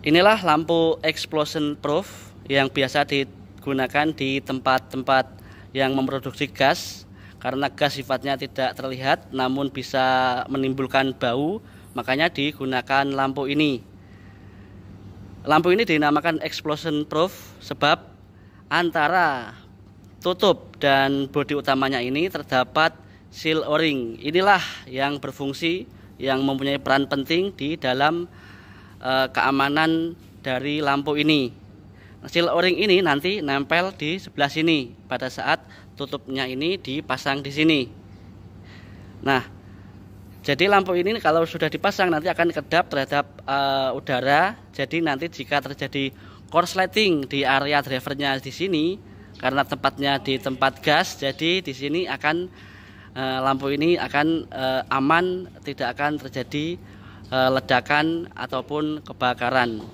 Inilah lampu explosion proof yang biasa digunakan di tempat-tempat yang memproduksi gas karena gas sifatnya tidak terlihat namun bisa menimbulkan bau makanya digunakan lampu ini. Lampu ini dinamakan explosion proof sebab antara tutup dan bodi utamanya ini terdapat seal o-ring. Inilah yang berfungsi yang mempunyai peran penting di dalam uh, keamanan dari lampu ini. Seal o-ring ini nanti nempel di sebelah sini pada saat tutupnya ini dipasang di sini. Nah, jadi lampu ini kalau sudah dipasang nanti akan kedap terhadap uh, udara. Jadi nanti jika terjadi korsleting di area drivernya di sini karena tempatnya di tempat gas, jadi di sini akan uh, lampu ini akan uh, aman, tidak akan terjadi Eh, ledakan ataupun kebakaran.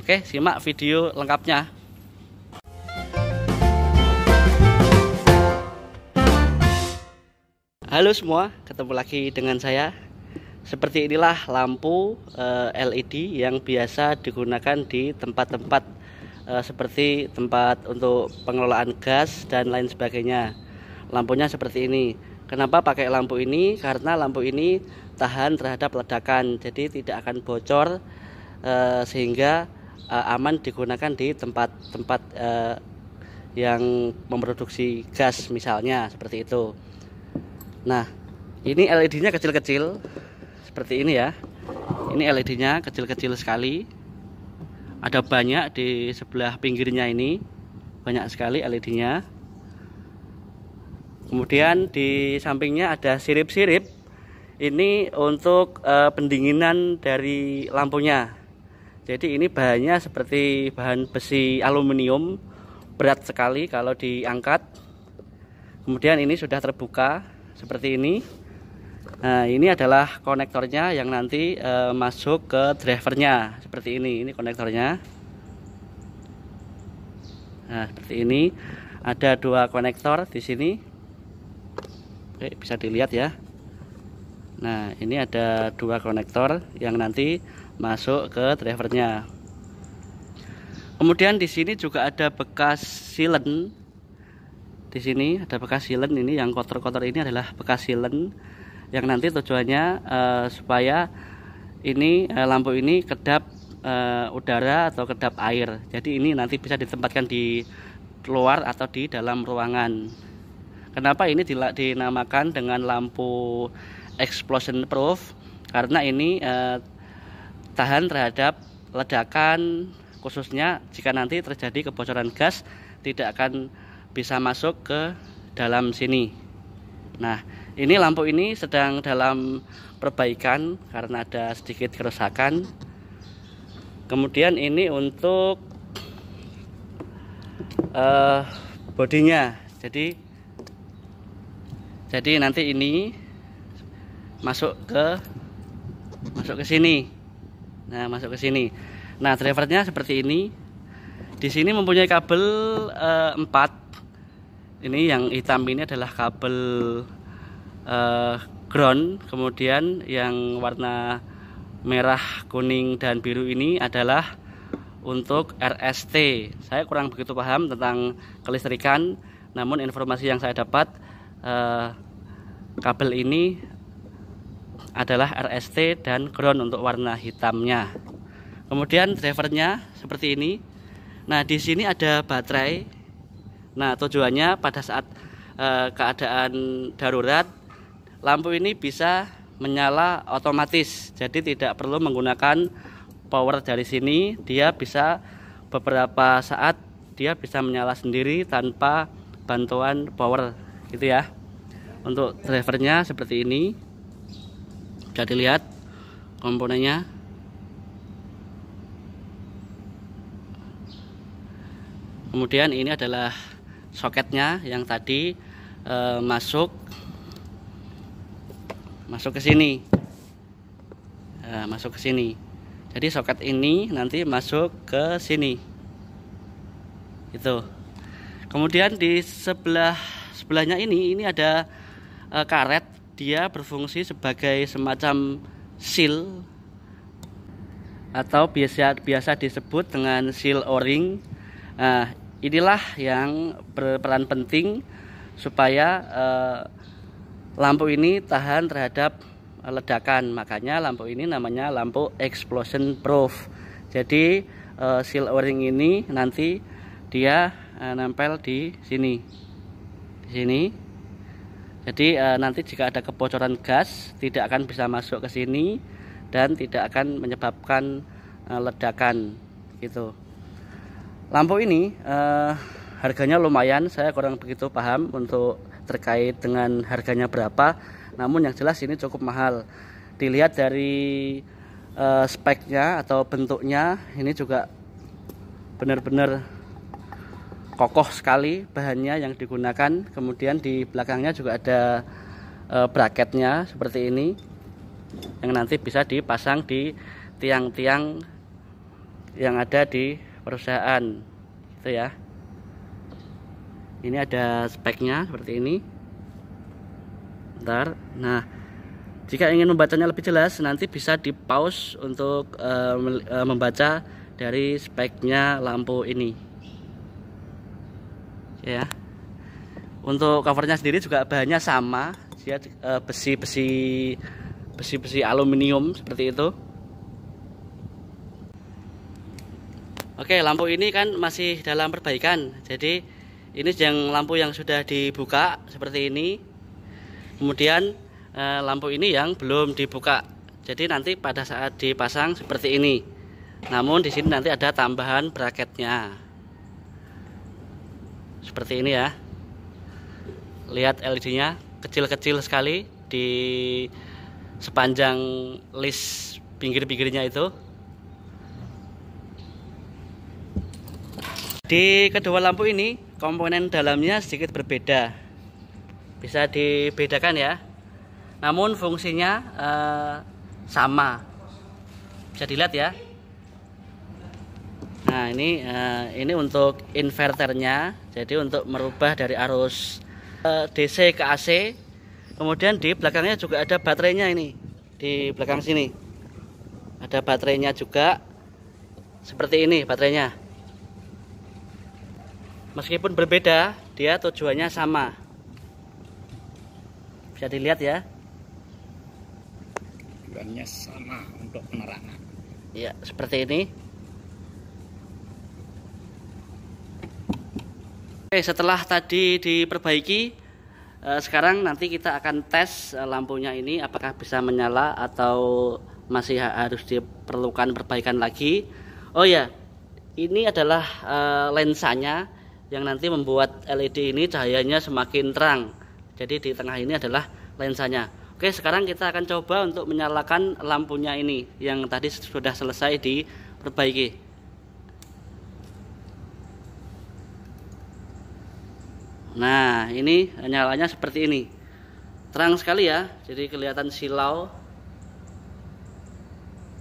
Oke, simak video lengkapnya. Halo semua, ketemu lagi dengan saya. Seperti inilah lampu eh, LED yang biasa digunakan di tempat-tempat eh, seperti tempat untuk pengelolaan gas dan lain sebagainya. Lampunya seperti ini. Kenapa pakai lampu ini? Karena lampu ini tahan terhadap ledakan jadi tidak akan bocor eh, sehingga eh, aman digunakan di tempat-tempat eh, yang memproduksi gas misalnya seperti itu nah ini LED-nya kecil-kecil seperti ini ya ini LED-nya kecil-kecil sekali ada banyak di sebelah pinggirnya ini banyak sekali LED-nya kemudian di sampingnya ada sirip-sirip ini untuk uh, pendinginan dari lampunya jadi ini bahannya seperti bahan besi aluminium berat sekali kalau diangkat kemudian ini sudah terbuka seperti ini nah ini adalah konektornya yang nanti uh, masuk ke drivernya seperti ini ini konektornya nah seperti ini ada dua konektor di sini Oke, bisa dilihat ya Nah ini ada dua konektor yang nanti masuk ke drivernya. Kemudian di sini juga ada bekas silen. Di sini ada bekas silen ini yang kotor-kotor ini adalah bekas silen yang nanti tujuannya uh, supaya ini uh, lampu ini kedap uh, udara atau kedap air. Jadi ini nanti bisa ditempatkan di luar atau di dalam ruangan. Kenapa ini dinamakan dengan lampu explosion proof karena ini eh, tahan terhadap ledakan khususnya jika nanti terjadi kebocoran gas tidak akan bisa masuk ke dalam sini. Nah, ini lampu ini sedang dalam perbaikan karena ada sedikit kerusakan. Kemudian ini untuk eh, bodinya. Jadi jadi nanti ini masuk ke masuk ke sini. Nah, masuk ke sini. Nah, drivernya seperti ini. Di sini mempunyai kabel uh, eh, 4. Ini yang hitam ini adalah kabel eh, ground, kemudian yang warna merah, kuning dan biru ini adalah untuk RST. Saya kurang begitu paham tentang kelistrikan, namun informasi yang saya dapat eh, kabel ini adalah RST dan ground untuk warna hitamnya. Kemudian drivernya seperti ini. Nah, di sini ada baterai. Nah, tujuannya pada saat e, keadaan darurat lampu ini bisa menyala otomatis. Jadi tidak perlu menggunakan power dari sini, dia bisa beberapa saat dia bisa menyala sendiri tanpa bantuan power gitu ya. Untuk drivernya seperti ini bisa dilihat komponennya kemudian ini adalah soketnya yang tadi e, masuk masuk ke sini e, masuk ke sini jadi soket ini nanti masuk ke sini itu kemudian di sebelah sebelahnya ini ini ada e, karet dia berfungsi sebagai semacam seal atau biasa biasa disebut dengan seal o-ring. Nah, inilah yang berperan penting supaya eh, lampu ini tahan terhadap ledakan. Makanya lampu ini namanya lampu explosion proof. Jadi eh, seal o-ring ini nanti dia eh, nempel di sini. Di sini jadi e, nanti jika ada kebocoran gas tidak akan bisa masuk ke sini dan tidak akan menyebabkan e, ledakan gitu. Lampu ini e, harganya lumayan, saya kurang begitu paham untuk terkait dengan harganya berapa. Namun yang jelas ini cukup mahal. Dilihat dari e, speknya atau bentuknya ini juga benar-benar kokoh sekali bahannya yang digunakan kemudian di belakangnya juga ada e, bracketnya seperti ini yang nanti bisa dipasang di tiang-tiang yang ada di perusahaan itu ya ini ada speknya seperti ini ntar nah jika ingin membacanya lebih jelas nanti bisa di pause untuk e, membaca dari speknya lampu ini ya untuk covernya sendiri juga bahannya sama dia eh, besi-besi besi-besi aluminium seperti itu Oke lampu ini kan masih dalam perbaikan jadi ini yang lampu yang sudah dibuka seperti ini kemudian eh, lampu ini yang belum dibuka jadi nanti pada saat dipasang seperti ini namun di sini nanti ada tambahan bracketnya seperti ini ya lihat LED-nya kecil-kecil sekali di sepanjang list pinggir-pinggirnya itu di kedua lampu ini komponen dalamnya sedikit berbeda bisa dibedakan ya namun fungsinya eh, sama bisa dilihat ya Nah ini uh, ini untuk inverternya, jadi untuk merubah dari arus uh, eh, DC ke AC. Kemudian di belakangnya juga ada baterainya ini di belakang sini. Ada baterainya juga seperti ini baterainya. Meskipun berbeda, dia tujuannya sama. Bisa dilihat ya. Tujuannya sama untuk penerangan. Ya, seperti ini. Oke, setelah tadi diperbaiki, eh, sekarang nanti kita akan tes eh, lampunya ini apakah bisa menyala atau masih harus diperlukan perbaikan lagi. Oh ya, ini adalah eh, lensanya yang nanti membuat LED ini cahayanya semakin terang. Jadi di tengah ini adalah lensanya. Oke, sekarang kita akan coba untuk menyalakan lampunya ini yang tadi sudah selesai diperbaiki. Nah, ini nyalanya seperti ini. Terang sekali ya, jadi kelihatan silau.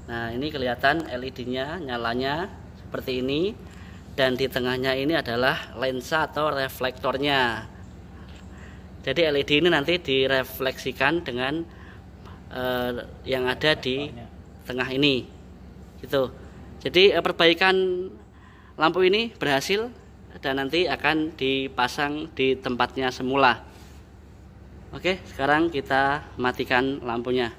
Nah, ini kelihatan LED-nya, nyalanya seperti ini. Dan di tengahnya ini adalah lensa atau reflektornya. Jadi LED ini nanti direfleksikan dengan eh, yang ada di tengah ini. Gitu. Jadi eh, perbaikan lampu ini berhasil dan nanti akan dipasang di tempatnya semula oke sekarang kita matikan lampunya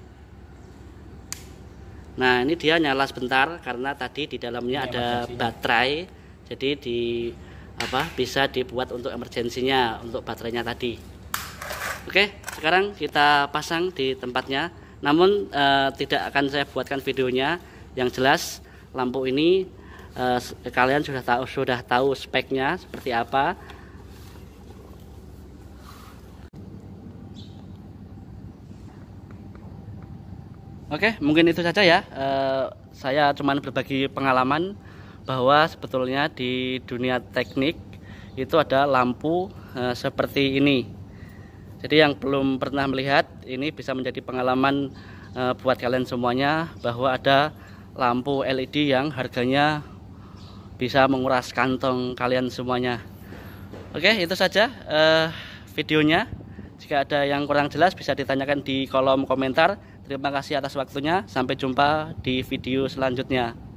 nah ini dia nyala sebentar karena tadi di dalamnya ada baterai jadi di apa bisa dibuat untuk emergensinya untuk baterainya tadi oke sekarang kita pasang di tempatnya namun eh, tidak akan saya buatkan videonya yang jelas lampu ini uh, kalian sudah tahu sudah tahu speknya seperti apa Oke, mungkin itu saja ya. uh, saya cuman berbagi pengalaman bahwa sebetulnya di dunia teknik itu ada lampu uh, seperti ini. Jadi yang belum pernah melihat ini bisa menjadi pengalaman uh, buat kalian semuanya bahwa ada lampu LED yang harganya bisa menguras kantong kalian semuanya oke itu saja uh, videonya jika ada yang kurang jelas bisa ditanyakan di kolom komentar terima kasih atas waktunya sampai jumpa di video selanjutnya